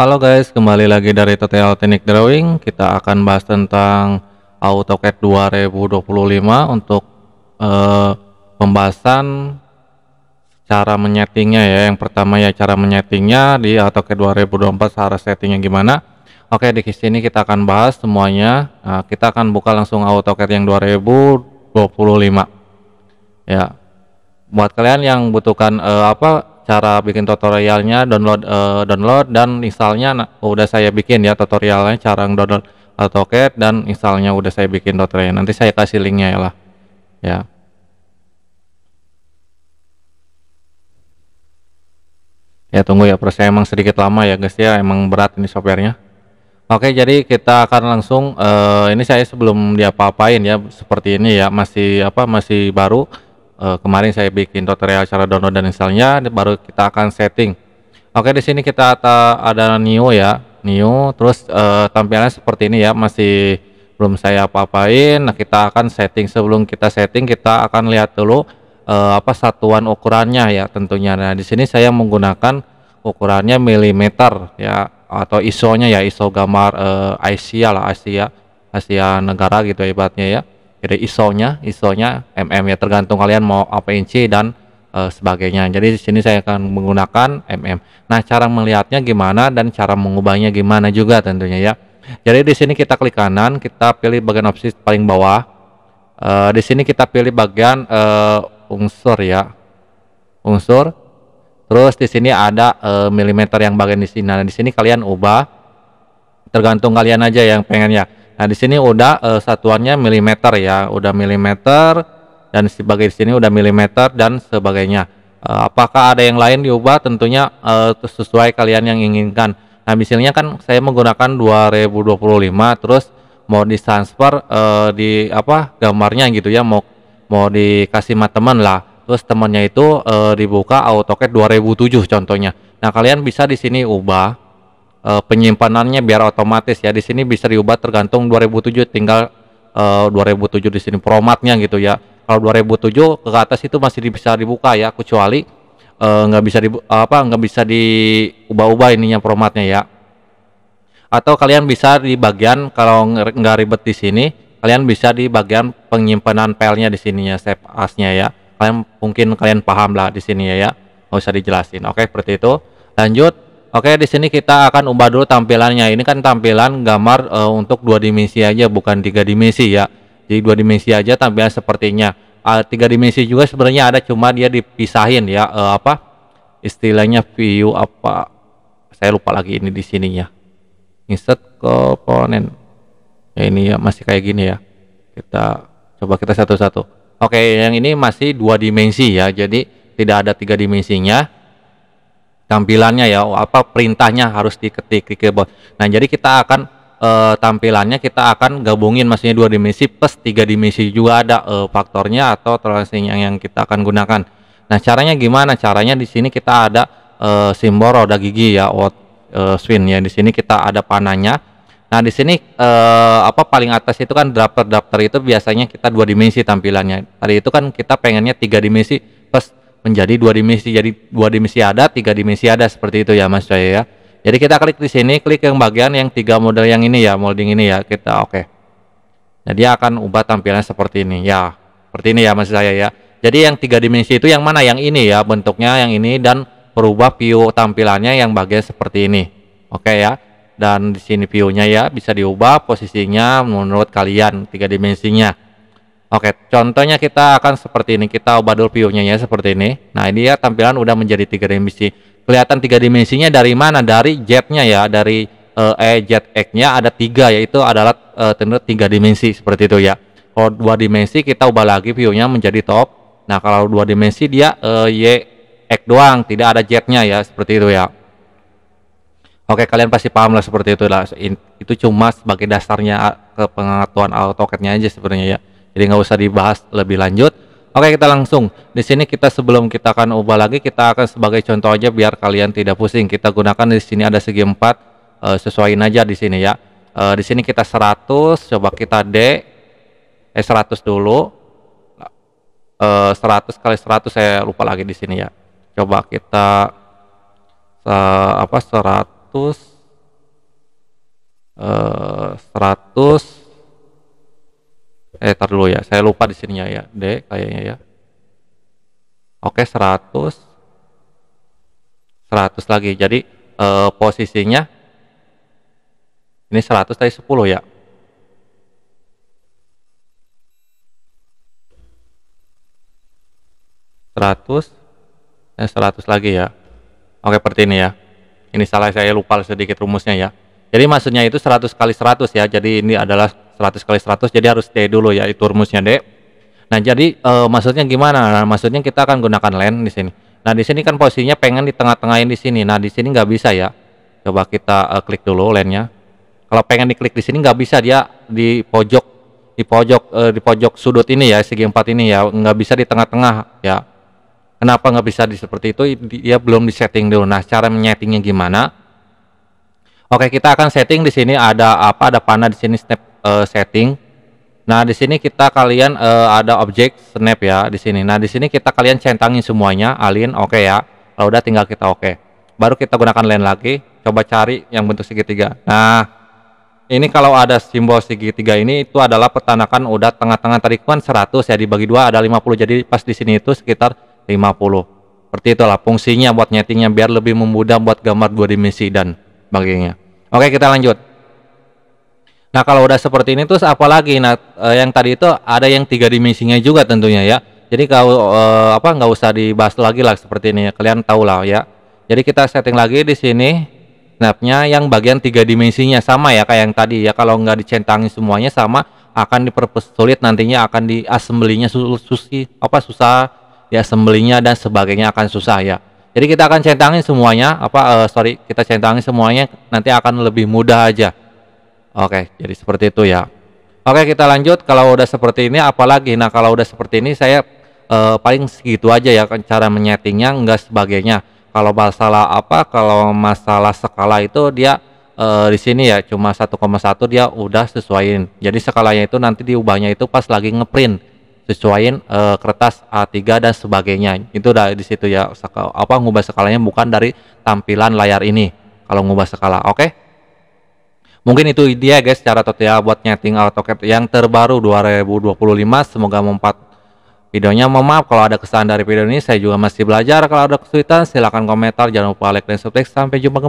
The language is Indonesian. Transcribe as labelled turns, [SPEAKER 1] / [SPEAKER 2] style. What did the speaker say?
[SPEAKER 1] Halo guys, kembali lagi dari Tutorial Teknik Drawing. Kita akan bahas tentang AutoCAD 2025 untuk eh, pembahasan cara menyetingnya ya. Yang pertama ya cara menyetingnya di AutoCAD 2024 cara settingnya gimana. Oke, di sini kita akan bahas semuanya. Nah, kita akan buka langsung AutoCAD yang 2025. Ya. Buat kalian yang butuhkan eh, apa cara bikin tutorialnya download uh, download dan installnya nah, udah saya bikin ya tutorialnya cara download AutoCAD dan installnya udah saya bikin tutorial nanti saya kasih linknya ya lah ya ya tunggu ya prosesnya emang sedikit lama ya guys ya emang berat ini softwarenya Oke jadi kita akan langsung uh, ini saya sebelum diapa-apain ya seperti ini ya masih apa masih baru uh, kemarin saya bikin tutorial cara download dan installnya baru kita akan setting oke di sini kita ada new ya new terus uh, tampilannya seperti ini ya masih belum saya apa-apain nah kita akan setting sebelum kita setting kita akan lihat dulu uh, apa satuan ukurannya ya tentunya nah di sini saya menggunakan ukurannya milimeter ya atau ISO-nya ya ISO gambar uh, Asia lah Asia Asia negara gitu ibaratnya ya jadi ISO-nya ISO-nya mm ya tergantung kalian mau apa inci dan e, sebagainya jadi di sini saya akan menggunakan mm nah cara melihatnya gimana dan cara mengubahnya gimana juga tentunya ya jadi di sini kita klik kanan kita pilih bagian opsi paling bawah e, di sini kita pilih bagian e, unsur ya unsur terus di sini ada e, milimeter yang bagian di sini nah di sini kalian ubah tergantung kalian aja yang pengen ya Nah, di sini udah uh, satuannya milimeter ya, udah milimeter dan sebagai di sini udah milimeter dan sebagainya. Uh, apakah ada yang lain diubah? Tentunya uh, sesuai kalian yang inginkan. Nah, misalnya kan saya menggunakan 2025 terus mau di transfer uh, di apa gambarnya gitu ya mau mau dikasih sama teman lah. Terus temannya itu uh, dibuka AutoCAD 2007 contohnya. Nah, kalian bisa di sini ubah uh, penyimpanannya biar otomatis ya di sini bisa diubah tergantung 2007 tinggal eh, uh, 2007 di sini promatnya gitu ya kalau 2007 ke atas itu masih bisa dibuka ya kecuali eh, nggak bisa di apa nggak bisa diubah-ubah ininya promatnya ya atau kalian bisa di bagian kalau nggak ribet di sini kalian bisa di bagian penyimpanan filenya di sininya save asnya ya kalian mungkin kalian paham lah di sini ya ya nggak usah dijelasin oke seperti itu lanjut Oke, di sini kita akan ubah dulu tampilannya. Ini kan tampilan gambar e, untuk dua dimensi aja, bukan tiga dimensi ya. Jadi dua dimensi aja tampilan sepertinya. E, tiga dimensi juga sebenarnya ada, cuma dia dipisahin ya. E, apa istilahnya view apa? Saya lupa lagi ini di sininya. Insert komponen. Ya ini ya masih kayak gini ya. Kita coba kita satu-satu. Oke, yang ini masih dua dimensi ya. Jadi tidak ada tiga dimensinya tampilannya ya oh, apa perintahnya harus diketik di keyboard nah jadi kita akan e, tampilannya kita akan gabungin maksudnya dua dimensi plus tiga dimensi juga ada e, faktornya atau tracing yang, yang kita akan gunakan nah caranya gimana caranya di sini kita ada e, simbol roda gigi ya out oh, e, swing ya di sini kita ada panahnya nah di sini e, apa paling atas itu kan draper draper itu biasanya kita dua dimensi tampilannya tadi itu kan kita pengennya tiga dimensi plus menjadi dua dimensi jadi dua dimensi ada tiga dimensi ada seperti itu ya mas saya ya jadi kita klik di sini klik yang bagian yang tiga model yang ini ya molding ini ya kita oke okay. nah akan ubah tampilannya seperti ini ya seperti ini ya mas saya ya jadi yang tiga dimensi itu yang mana yang ini ya bentuknya yang ini dan perubah view tampilannya yang bagian seperti ini oke okay ya dan di sini view-nya ya bisa diubah posisinya menurut kalian tiga dimensinya Oke, contohnya kita akan seperti ini. Kita ubah dulu view-nya ya seperti ini. Nah, ini ya tampilan udah menjadi tiga dimensi. Kelihatan tiga dimensinya dari mana? Dari jet-nya ya, dari uh, e jet X-nya ada tiga yaitu adalah uh, eh, tentu tiga dimensi seperti itu ya. Kalau dua dimensi kita ubah lagi view-nya menjadi top. Nah, kalau dua dimensi dia e Y X doang, tidak ada jet-nya ya seperti itu ya. Oke, kalian pasti paham lah seperti itu lah. Itu cuma sebagai dasarnya ke pengetahuan AutoCAD-nya aja sebenarnya ya. Jadi nggak usah dibahas lebih lanjut. Oke kita langsung. Di sini kita sebelum kita akan ubah lagi kita akan sebagai contoh aja biar kalian tidak pusing. Kita gunakan di sini ada segi empat uh, sesuaiin aja di sini ya. Uh, di sini kita 100 coba kita D eh 100 dulu. Uh, eh, 100 kali 100 saya lupa lagi di sini ya. Coba kita uh, apa 100 uh, 100 eh tar dulu ya saya lupa di sininya ya D kayaknya ya oke 100 100 lagi jadi eh, posisinya ini 100 tadi 10 ya seratus eh seratus lagi ya oke seperti ini ya ini salah saya lupa sedikit rumusnya ya jadi maksudnya itu 100 kali 100 ya jadi ini adalah 100 kali 100 jadi harus stay dulu ya itu rumusnya dek. nah jadi e, maksudnya gimana nah, maksudnya kita akan gunakan len di sini nah di sini kan posisinya pengen di tengah-tengahin di sini nah di sini nggak bisa ya coba kita e, klik dulu lennya kalau pengen diklik di sini nggak bisa dia di pojok di pojok e, di pojok sudut ini ya segi empat ini ya nggak bisa di tengah-tengah ya kenapa nggak bisa di seperti itu dia belum di setting dulu nah cara menyetingnya gimana Oke, kita akan setting di sini ada apa? Ada panah di sini snap uh, setting. Nah, di sini kita kalian uh, ada objek snap ya di sini. Nah, di sini kita kalian centangin semuanya, alin oke okay ya. Kalau udah tinggal kita oke. Okay. Baru kita gunakan lain lagi, coba cari yang bentuk segitiga. Nah, ini kalau ada simbol segitiga ini itu adalah petanakan udah tengah-tengah tadi kan 100 ya dibagi dua ada 50. Jadi pas di sini itu sekitar 50. Seperti itulah fungsinya buat nyetingnya biar lebih memudah buat gambar dua dimensi dan bagiannya. Oke, okay, kita lanjut. Nah kalau udah seperti ini terus apalagi nah eh, yang tadi itu ada yang tiga dimensinya juga tentunya ya. Jadi kalau eh, apa nggak usah dibahas lagi lah seperti ini ya. Kalian tahu lah ya. Jadi kita setting lagi di sini snapnya yang bagian tiga dimensinya sama ya kayak yang tadi ya. Kalau nggak dicentangi semuanya sama akan dipersulit nantinya akan di susu susi apa susah di diassemblinya dan sebagainya akan susah ya. Jadi kita akan centangin semuanya apa eh, sorry kita centangin semuanya nanti akan lebih mudah aja. Oke, jadi seperti itu ya. Oke, kita lanjut. Kalau udah seperti ini, apalagi? Nah, kalau udah seperti ini, saya eh, paling segitu aja ya kan, cara menyetingnya, enggak sebagainya. Kalau masalah apa? Kalau masalah skala itu dia eh, di sini ya cuma 1,1 dia udah sesuaiin. Jadi skalanya itu nanti diubahnya itu pas lagi ngeprint sesuaiin eh, kertas A3 dan sebagainya. Itu udah di situ ya apa ngubah skalanya bukan dari tampilan layar ini. Kalau ngubah skala, oke? Okay? Mungkin itu dia guys cara tutorial ya buat nyeting AutoCAD yang terbaru 2025. Semoga memuat videonya. Mohon maaf kalau ada kesalahan dari video ini. Saya juga masih belajar. Kalau ada kesulitan silahkan komentar. Jangan lupa like dan subscribe. Sampai jumpa kembali.